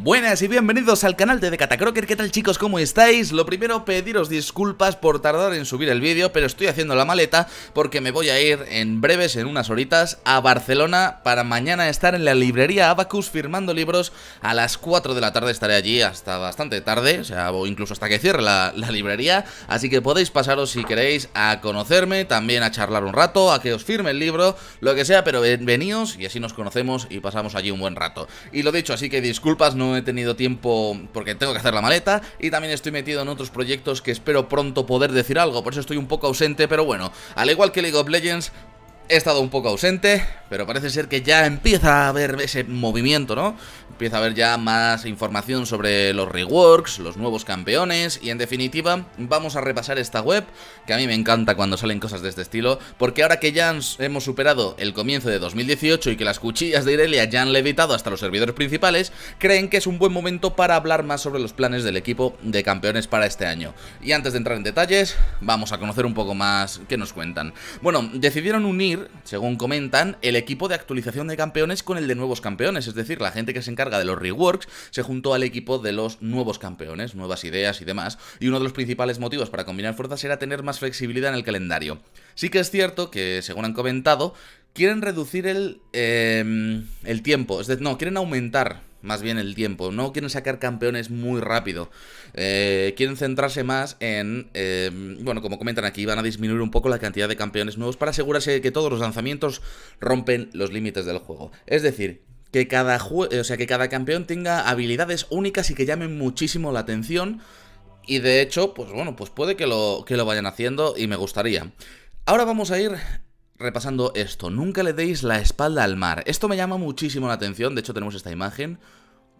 Buenas y bienvenidos al canal de Crocker. ¿qué tal chicos? ¿Cómo estáis? Lo primero, pediros disculpas por tardar en subir el vídeo, pero estoy haciendo la maleta porque me voy a ir en breves, en unas horitas, a Barcelona para mañana estar en la librería Abacus firmando libros a las 4 de la tarde, estaré allí hasta bastante tarde, o sea, o incluso hasta que cierre la, la librería, así que podéis pasaros si queréis a conocerme, también a charlar un rato, a que os firme el libro, lo que sea, pero veníos y así nos conocemos y pasamos allí un buen rato. Y lo dicho, así que disculpas, no no he tenido tiempo porque tengo que hacer la maleta y también estoy metido en otros proyectos que espero pronto poder decir algo, por eso estoy un poco ausente, pero bueno, al igual que League of Legends, He estado un poco ausente, pero parece ser que ya empieza a haber ese movimiento, ¿no? Empieza a haber ya más información sobre los reworks, los nuevos campeones y en definitiva vamos a repasar esta web, que a mí me encanta cuando salen cosas de este estilo, porque ahora que ya hemos superado el comienzo de 2018 y que las cuchillas de Irelia ya han levitado hasta los servidores principales, creen que es un buen momento para hablar más sobre los planes del equipo de campeones para este año. Y antes de entrar en detalles, vamos a conocer un poco más qué nos cuentan. Bueno, decidieron unir según comentan, el equipo de actualización de campeones con el de nuevos campeones, es decir, la gente que se encarga de los reworks se juntó al equipo de los nuevos campeones, nuevas ideas y demás, y uno de los principales motivos para combinar fuerzas era tener más flexibilidad en el calendario. Sí que es cierto que, según han comentado, quieren reducir el, em, el tiempo, es decir, no, quieren aumentar más bien el tiempo. No quieren sacar campeones muy rápido. Eh, quieren centrarse más en, eh, bueno, como comentan aquí, van a disminuir un poco la cantidad de campeones nuevos para asegurarse de que todos los lanzamientos rompen los límites del juego. Es decir, que cada, eh, o sea, que cada campeón tenga habilidades únicas y que llamen muchísimo la atención. Y de hecho, pues bueno, pues puede que lo, que lo vayan haciendo y me gustaría. Ahora vamos a ir repasando esto. Nunca le deis la espalda al mar. Esto me llama muchísimo la atención. De hecho, tenemos esta imagen.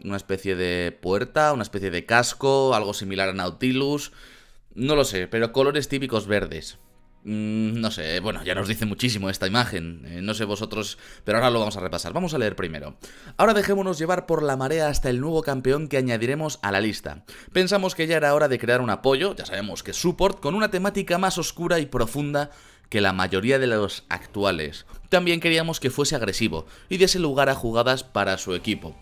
Una especie de puerta, una especie de casco, algo similar a Nautilus. No lo sé, pero colores típicos verdes. Mm, no sé, bueno, ya nos dice muchísimo esta imagen. Eh, no sé vosotros, pero ahora lo vamos a repasar. Vamos a leer primero. Ahora dejémonos llevar por la marea hasta el nuevo campeón que añadiremos a la lista. Pensamos que ya era hora de crear un apoyo, ya sabemos que support, con una temática más oscura y profunda que la mayoría de los actuales. También queríamos que fuese agresivo y diese lugar a jugadas para su equipo.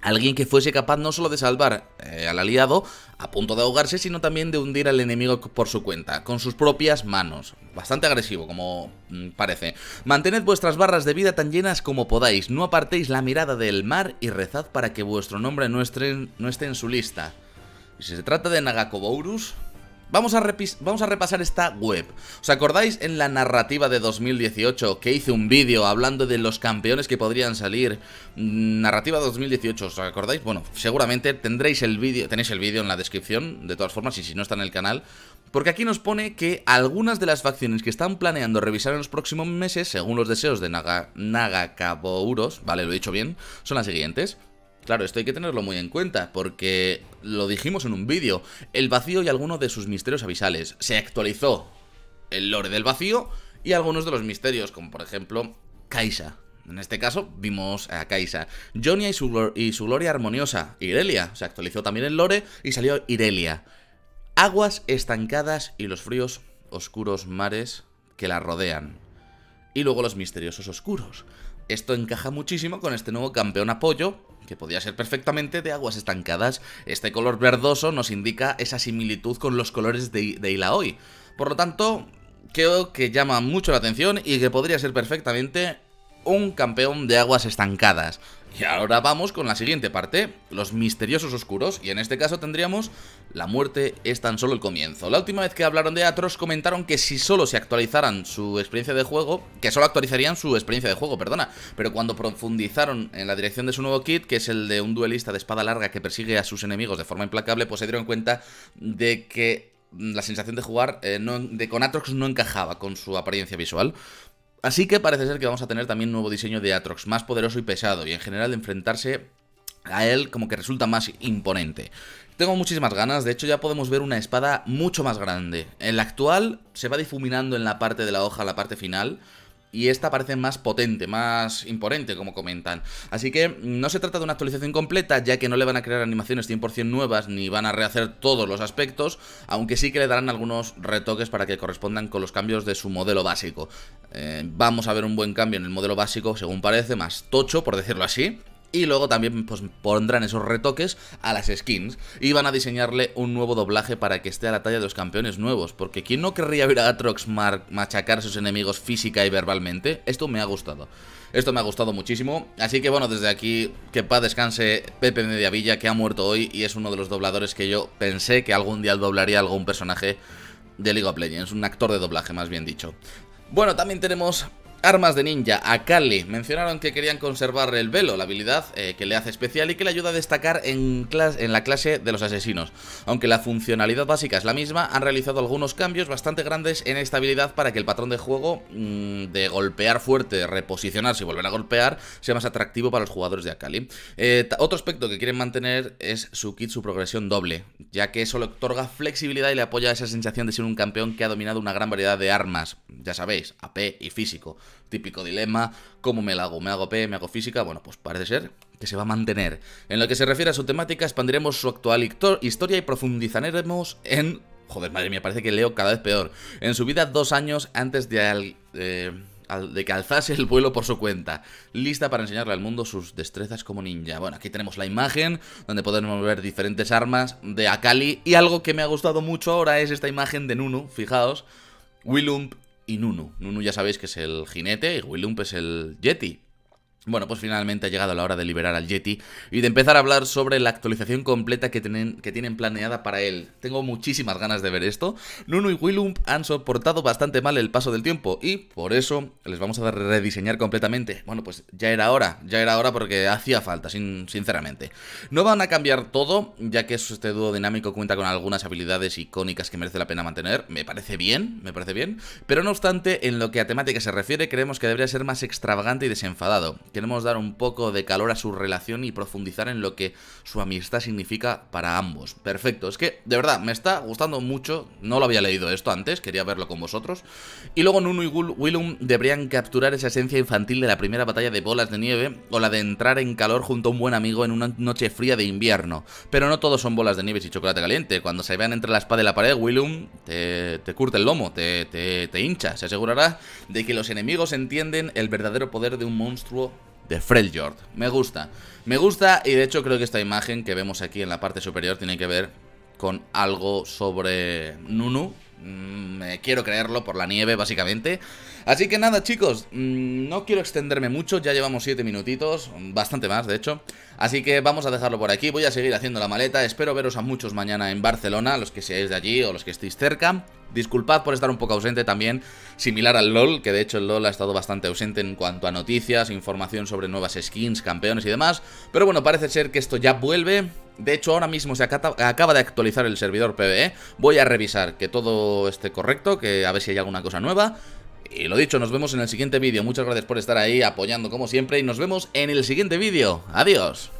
Alguien que fuese capaz no solo de salvar eh, al aliado a punto de ahogarse, sino también de hundir al enemigo por su cuenta, con sus propias manos. Bastante agresivo, como mm, parece. Mantened vuestras barras de vida tan llenas como podáis, no apartéis la mirada del mar y rezad para que vuestro nombre no esté, en su lista. Si se trata de Nagakobourus, Vamos a, vamos a, repasar esta web. ¿Os acordáis en la narrativa de 2018 que hice un vídeo hablando de los campeones que podrían salir? Mm, narrativa 2018, ¿os acordáis? Bueno, seguramente tendréis el vídeo, tenéis el vídeo en la descripción, de todas formas, y si no está en el canal. Porque aquí nos pone que algunas de las facciones que están planeando revisar en los próximos meses, según los deseos de Naga, Nagakabouros, vale, lo he dicho bien, son las siguientes. Claro, esto hay que tenerlo muy en cuenta, porque lo dijimos en un vídeo, el vacío y algunos de sus misterios avisales Se actualizó el lore del vacío y algunos de los misterios, como por ejemplo Kaisa. En este caso vimos a Kaisa. Jonia y su, y su gloria armoniosa, Irelia. Se actualizó también el lore y salió Irelia. Aguas estancadas y los fríos oscuros mares que la rodean. Y luego los misteriosos oscuros. Esto encaja muchísimo con este nuevo campeón apoyo, que podría ser perfectamente de aguas estancadas. Este color verdoso nos indica esa similitud con los colores de, de Ilaoi. Por lo tanto, creo que llama mucho la atención y que podría ser perfectamente un campeón de aguas estancadas. Y ahora vamos con la siguiente parte, los misteriosos oscuros, y en este caso tendríamos la muerte es tan solo el comienzo. La última vez que hablaron de Atrox comentaron que si solo se actualizaran su experiencia de juego, que solo actualizarían su experiencia de juego, perdona, pero cuando profundizaron en la dirección de su nuevo kit, que es el de un duelista de espada larga que persigue a sus enemigos de forma implacable, pues se dieron cuenta de que mm, la sensación de jugar eh, de, con Atrox no encajaba con su apariencia visual. Así que parece ser que vamos a tener también nuevo diseño de Atrox, más poderoso y pesado, y en general de enfrentarse a él como que resulta más imponente. Tengo muchísimas ganas, de hecho ya podemos ver una espada mucho más grande. En la actual se va difuminando en la parte de la hoja, la parte final, y esta parece más potente, más imponente, como comentan. Así que no se trata de una actualización completa, ya que no le van a crear animaciones 100% nuevas ni van a rehacer todos los aspectos, aunque sí que le darán algunos retoques para que correspondan con los cambios de su modelo básico. Eh, vamos a ver un buen cambio en el modelo básico, según parece, más tocho, por decirlo así, y luego también pues, pondrán esos retoques a las skins y van a diseñarle un nuevo doblaje para que esté a la talla de los campeones nuevos. Porque quien no querría ver a Atrox machacar a sus enemigos física y verbalmente, esto me ha gustado. Esto me ha gustado muchísimo. Así que bueno, desde aquí, que paz descanse Pepe Mediavilla, que ha muerto hoy y es uno de los dobladores que yo pensé que algún día doblaría algún personaje de League of Legends, un actor de doblaje más bien dicho. Bueno, también tenemos Armas de ninja, Akali. Mencionaron que querían conservar el velo, la habilidad eh, que le hace especial y que le ayuda a destacar en, en la clase de los asesinos. Aunque la funcionalidad básica es la misma, han realizado algunos cambios bastante grandes en esta habilidad para que el patrón de juego mm, de golpear fuerte, reposicionarse y volver a golpear sea más atractivo para los jugadores de Akali. Eh, otro aspecto que quieren mantener es su kit, su progresión doble, ya que eso le otorga flexibilidad y le apoya esa sensación de ser un campeón que ha dominado una gran variedad de armas, ya sabéis, AP y físico típico dilema, ¿cómo me la hago? ¿Me hago P? ¿Me hago física? Bueno, pues parece ser que se va a mantener. En lo que se refiere a su temática, expandiremos su actual historia y profundizaremos en... Joder, madre mía, parece que leo cada vez peor. En su vida dos años antes de... de que alzase el vuelo por su cuenta, lista para enseñarle al mundo sus destrezas como ninja. Bueno, aquí tenemos la imagen donde podemos ver diferentes armas de Akali y algo que me ha gustado mucho ahora es esta imagen de Nuno fijaos, Willump y Nunu. Nunu ya sabéis que es el jinete y Willump es el yeti. Bueno, pues finalmente ha llegado la hora de liberar al Yeti y de empezar a hablar sobre la actualización completa que tienen, que tienen planeada para él. Tengo muchísimas ganas de ver esto. Nuno y Willump han soportado bastante mal el paso del tiempo y por eso les vamos a rediseñar completamente. Bueno, pues ya era hora, ya era hora porque hacía falta, sinceramente. No van a cambiar todo, ya que este dúo dinámico cuenta con algunas habilidades icónicas que merece la pena mantener. Me parece bien, me parece bien. Pero no obstante, en lo que a temática se refiere, creemos que debería ser más extravagante y desenfadado Queremos dar un poco de calor a su relación y profundizar en lo que su amistad significa para ambos. Perfecto, es que de verdad me está gustando mucho, no lo había leído esto antes, quería verlo con vosotros. Y luego Nuno y Willum deberían capturar esa esencia infantil de la primera batalla de bolas de nieve o la de entrar en calor junto a un buen amigo en una noche fría de invierno. Pero no todos son bolas de nieve y chocolate caliente. Cuando se vean entre la espada y la pared, Willum te, te curte el lomo, te hincha. Se asegurará de que los enemigos entienden el verdadero poder de un monstruo de Freljord. Me gusta. Me gusta y de hecho creo que esta imagen que vemos aquí en la parte superior tiene que ver con algo sobre Nunu. Mm, quiero creerlo por la nieve, básicamente. Así que nada, chicos, mm, no quiero extenderme mucho, ya llevamos 7 minutitos, bastante más, de hecho. Así que vamos a dejarlo por aquí, voy a seguir haciendo la maleta, espero veros a muchos mañana en Barcelona, los que seáis de allí o los que estéis cerca. Disculpad por estar un poco ausente también, similar al LOL, que de hecho el LOL ha estado bastante ausente en cuanto a noticias, información sobre nuevas skins, campeones y demás. Pero bueno, parece ser que esto ya vuelve. De hecho, ahora mismo se acaba de actualizar el servidor PvE. Voy a revisar que todo esté correcto, que a ver si hay alguna cosa nueva. Y lo dicho, nos vemos en el siguiente vídeo. Muchas gracias por estar ahí apoyando como siempre y nos vemos en el siguiente vídeo. Adiós.